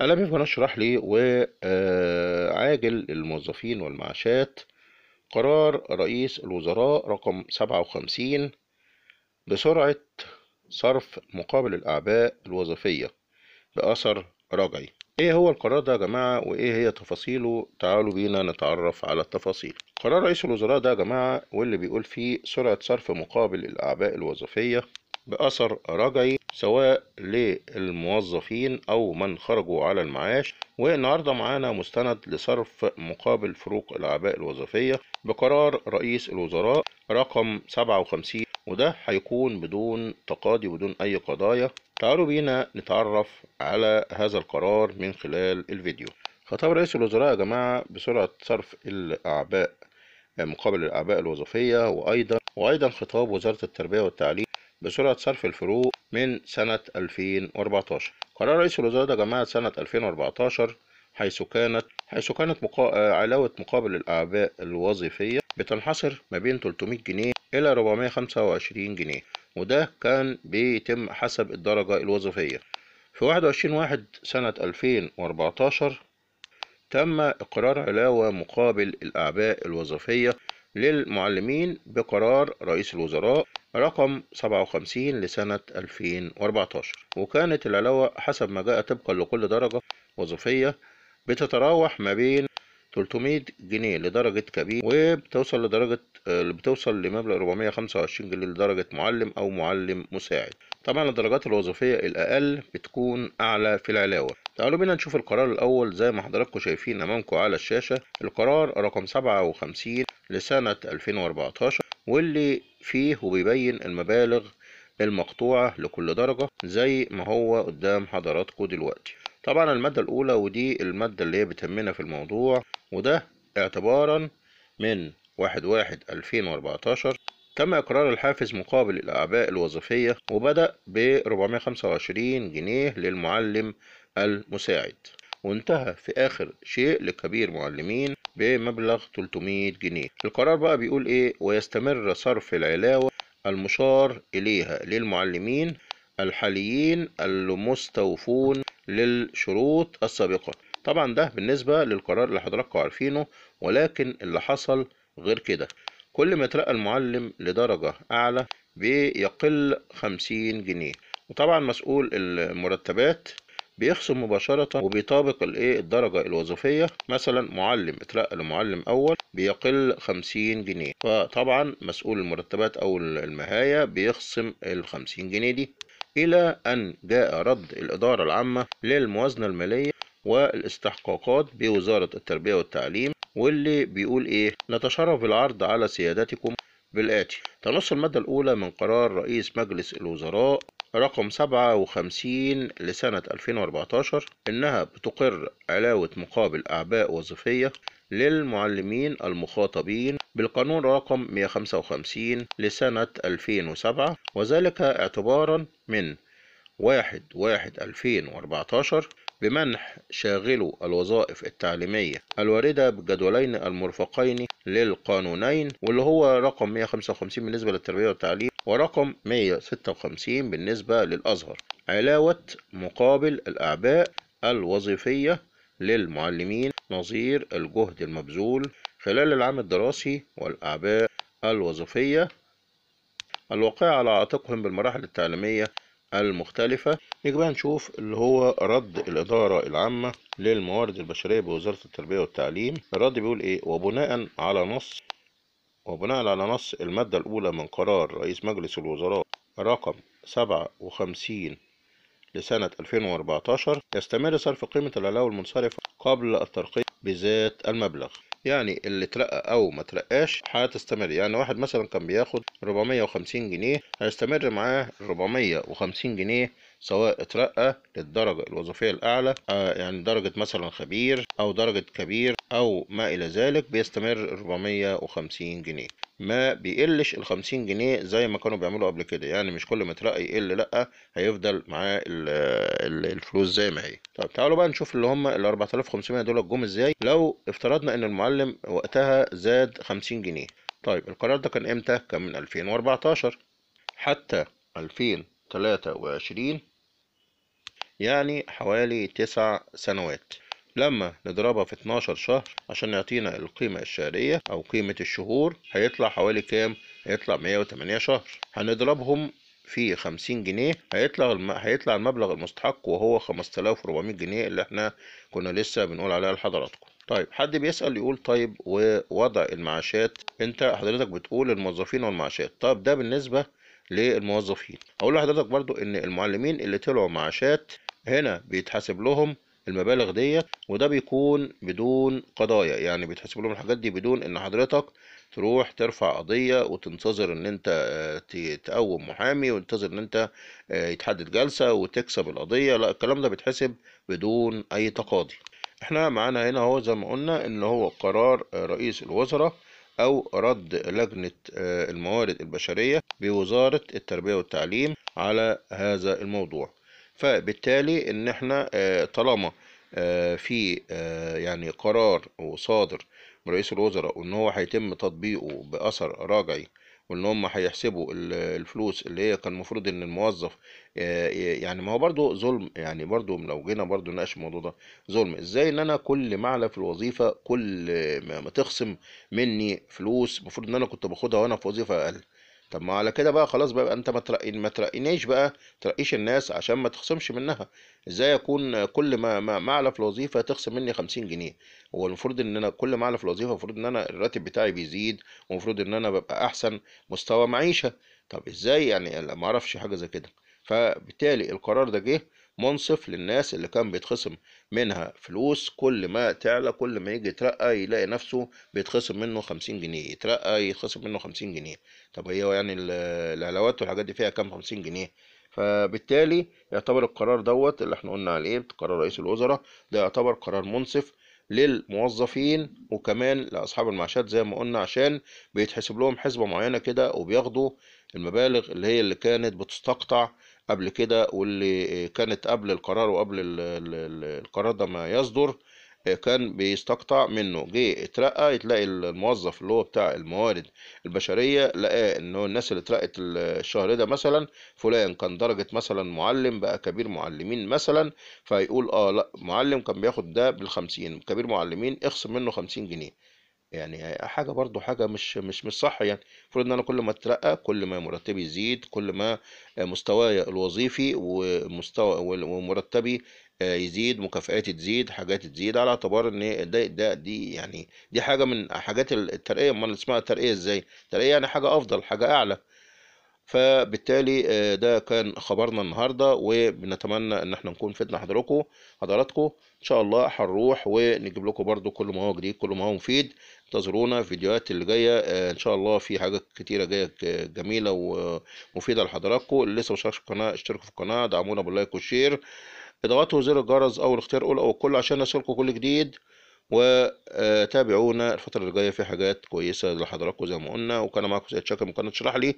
ألمف نشرح لي وعاجل آه، الموظفين والمعاشات قرار رئيس الوزراء رقم 57 بسرعة صرف مقابل الأعباء الوظيفية بأثر رجعي ايه هو القرار ده يا جماعة وايه هي تفاصيله تعالوا بينا نتعرف على التفاصيل قرار رئيس الوزراء ده يا جماعة واللي بيقول فيه سرعة صرف مقابل الأعباء الوظيفية بأثر رجعي سواء للموظفين أو من خرجوا على المعاش والنهاردة معانا مستند لصرف مقابل فروق الأعباء الوظيفية بقرار رئيس الوزراء رقم 57 وده هيكون بدون تقاضي بدون أي قضايا تعالوا بينا نتعرف على هذا القرار من خلال الفيديو خطاب رئيس الوزراء يا جماعة بسرعة صرف الأعباء مقابل الأعباء الوظيفية وأيضا وأيضا خطاب وزارة التربية والتعليم بسرعة صرف الفروق من سنة 2014 قرار رئيس الوزراء ده جماعة سنة 2014 حيث كانت حيث كانت مقا... آه، علاوة مقابل الأعباء الوظيفية بتنحصر ما بين 300 جنيه إلى 425 جنيه وده كان بيتم حسب الدرجة الوظيفية في 21 واحد سنة 2014 تم إقرار علاوة مقابل الأعباء الوظيفية للمعلمين بقرار رئيس الوزراء رقم 57 لسنة 2014 وكانت العلاوة حسب ما جاء طبقا لكل درجة وظيفية بتتراوح ما بين 300 جنيه لدرجة كبير وبتوصل لدرجة بتوصل لمبلغ 425 جنيه لدرجة معلم أو معلم مساعد طبعا الدرجات الوظيفية الأقل بتكون أعلى في العلاوة تعالوا بينا نشوف القرار الأول زي ما حضراتكم شايفين أمامكم على الشاشة القرار رقم 57 لسنة 2014 واللي فيه وبيبين المبالغ المقطوعة لكل درجة زي ما هو قدام حضراتكم دلوقتي طبعا المادة الأولى ودي المادة اللي هي بتهمنا في الموضوع وده اعتبارا من واحد واحد ألفين وأربعتاشر تم إقرار الحافز مقابل الأعباء الوظيفية وبدأ ب 425 جنيه للمعلم المساعد وانتهى في آخر شيء لكبير معلمين بمبلغ 300 جنيه القرار بقى بيقول ايه ويستمر صرف العلاوة المشار اليها للمعلمين الحاليين المستوفون للشروط السابقة طبعا ده بالنسبة للقرار اللي حضراتكم عارفينه ولكن اللي حصل غير كده كل ما ترقى المعلم لدرجة أعلى بيقل 50 جنيه وطبعا مسؤول المرتبات بيخصم مباشرة وبيطابق الايه الدرجة الوظيفية مثلا معلم اترقى لمعلم اول بيقل 50 جنيه فطبعا مسؤول المرتبات او المهاية بيخصم ال 50 جنيه دي إلى أن جاء رد الإدارة العامة للموازنة المالية والاستحقاقات بوزارة التربية والتعليم واللي بيقول إيه نتشرف بالعرض على سيادتكم بالآتي تنص المادة الأولى من قرار رئيس مجلس الوزراء رقم 57 لسنة 2014 إنها بتقر علاوة مقابل أعباء وظيفية للمعلمين المخاطبين بالقانون رقم 155 لسنة 2007 وذلك اعتبارا من 1/1/2014 بمنح شاغلو الوظائف التعليمية الواردة بالجدولين المرفقين للقانونين واللي هو رقم 155 بالنسبة للتربية والتعليم ورقم 156 بالنسبة للأزهر علاوة مقابل الأعباء الوظيفية للمعلمين نظير الجهد المبذول خلال العام الدراسي والأعباء الوظيفية الواقعة على عاتقهم بالمراحل التعليمية المختلفة نيجي بقى نشوف اللي هو رد الإدارة العامة للموارد البشرية بوزارة التربية والتعليم الرد بيقول إيه وبناء على نص وبناء على نص المادة الأولى من قرار رئيس مجلس الوزراء رقم 57 لسنة 2014 يستمر صرف قيمة العلاوة المنصرفة قبل الترقية بذات المبلغ يعني اللي اترقى أو ما اترقاش هتستمر يعني واحد مثلا كان بياخد 450 جنيه هيستمر معاه 450 جنيه سواء اترقى للدرجة الوظيفية الأعلى آه، يعني درجة مثلا خبير أو درجة كبير أو ما إلى ذلك بيستمر 450 جنيه ما بيقلش ال 50 جنيه زي ما كانوا بيعملوا قبل كده يعني مش كل ما ترقي يقل لا هيفضل معاه الفلوس زي ما هي طب تعالوا بقى نشوف اللي هم ال 4500 دول جم ازاي لو افترضنا ان المعلم وقتها زاد 50 جنيه طيب القرار ده كان امتى كان من 2014 حتى 2023 يعني حوالي تسع سنوات لما نضربها في 12 شهر عشان يعطينا القيمة الشهرية أو قيمة الشهور هيطلع حوالي كام؟ هيطلع 108 شهر هنضربهم في 50 جنيه هيطلع الم... هيطلع المبلغ المستحق وهو 5400 جنيه اللي احنا كنا لسه بنقول عليها لحضراتكم طيب حد بيسأل يقول طيب ووضع المعاشات انت حضرتك بتقول الموظفين والمعاشات طب ده بالنسبة للموظفين هقول لحضرتك برضو ان المعلمين اللي طلعوا معاشات هنا بيتحاسب لهم المبالغ ديت وده بيكون بدون قضايا يعني بيتحسب لهم الحاجات دي بدون ان حضرتك تروح ترفع قضية وتنتظر ان انت آه، تقوم محامي وتنتظر ان انت آه، يتحدد جلسة وتكسب القضية لا الكلام ده بيتحسب بدون اي تقاضي احنا معانا هنا هو زي ما قلنا ان هو قرار آه، رئيس الوزراء او رد لجنة الموارد البشرية بوزارة التربية والتعليم على هذا الموضوع فبالتالي ان احنا آه، طالما آه، في آه، يعني قرار وصادر من رئيس الوزراء وان هو هيتم تطبيقه باثر راجعي وان هم هيحسبوا الفلوس اللي هي كان المفروض ان الموظف يعني ما هو برضه ظلم يعني برضه لو جينا برضه نناقش الموضوع ده ظلم ازاي ان انا كل ما اعلى في الوظيفه كل ما تخصم مني فلوس المفروض ان انا كنت باخدها وانا في وظيفه اقل طب ما على كده بقى خلاص بقى انت ما ما ترقينيش بقى ترقيش الناس عشان ما تخصمش منها ازاي اكون كل ما ما, ما اعلى في الوظيفه تخصم مني 50 جنيه هو المفروض ان انا كل ما اعلى في الوظيفه المفروض ان انا الراتب بتاعي بيزيد ومفروض ان انا ببقى احسن مستوى معيشه طب ازاي يعني ما اعرفش حاجه زي كده فبالتالي القرار ده جه منصف للناس اللي كان بيتخصم منها فلوس كل ما تعلى كل ما يجي يترقى يلاقي نفسه بيتخصم منه خمسين جنيه يترقى يتخصم منه خمسين جنيه طب هي يعني العلاوات والحاجات دي فيها كام خمسين جنيه فبالتالي يعتبر القرار دوت اللي احنا قلنا عليه قرار رئيس الوزراء ده يعتبر قرار منصف للموظفين وكمان لاصحاب المعاشات زي ما قلنا عشان بيتحسب لهم حسبه معينه كده وبياخدوا المبالغ اللي هي اللي كانت بتستقطع قبل كده واللي كانت قبل القرار وقبل القرار ده ما يصدر كان بيستقطع منه جه اترقى تلاقي الموظف اللي هو بتاع الموارد البشريه لقاه ان الناس اللي اترقت الشهر ده مثلا فلان كان درجه مثلا معلم بقى كبير معلمين مثلا فيقول اه لا معلم كان بياخد ده بالخمسين كبير معلمين اخصم منه خمسين جنيه يعني حاجة برضو حاجة مش مش مش صح يعني المفروض ان انا كل ما اترقى كل ما مرتبي يزيد كل ما مستواي الوظيفي ومستوى ومرتبي يزيد مكافئاتي تزيد حاجات تزيد على اعتبار ان ده, ده دي يعني دي حاجة من حاجات الترقية امال اسمها ترقية ازاي؟ ترقية يعني حاجة افضل حاجة اعلى فبالتالي آه، ده كان خبرنا النهاردة وبنتمنى ان احنا نكون فدنا حضراتكم حضراتكم ان شاء الله هنروح ونجيب لكم برضو كل ما هو جديد كل ما هو مفيد انتظرونا في الفيديوهات اللي جاية آه، ان شاء الله في حاجات كتيرة جاية جميلة ومفيدة لحضراتكم اللي لسه مشتركش في القناة اشتركوا في القناة دعمونا باللايك والشير اضغطوا زر الجرس او الاختيار اول او كل عشان يصلكم كل جديد وتابعونا آه، الفترة اللي جاية في حاجات كويسة لحضراتكم زي ما قلنا وكان معاكم سيد شاكر من قناة شرح لي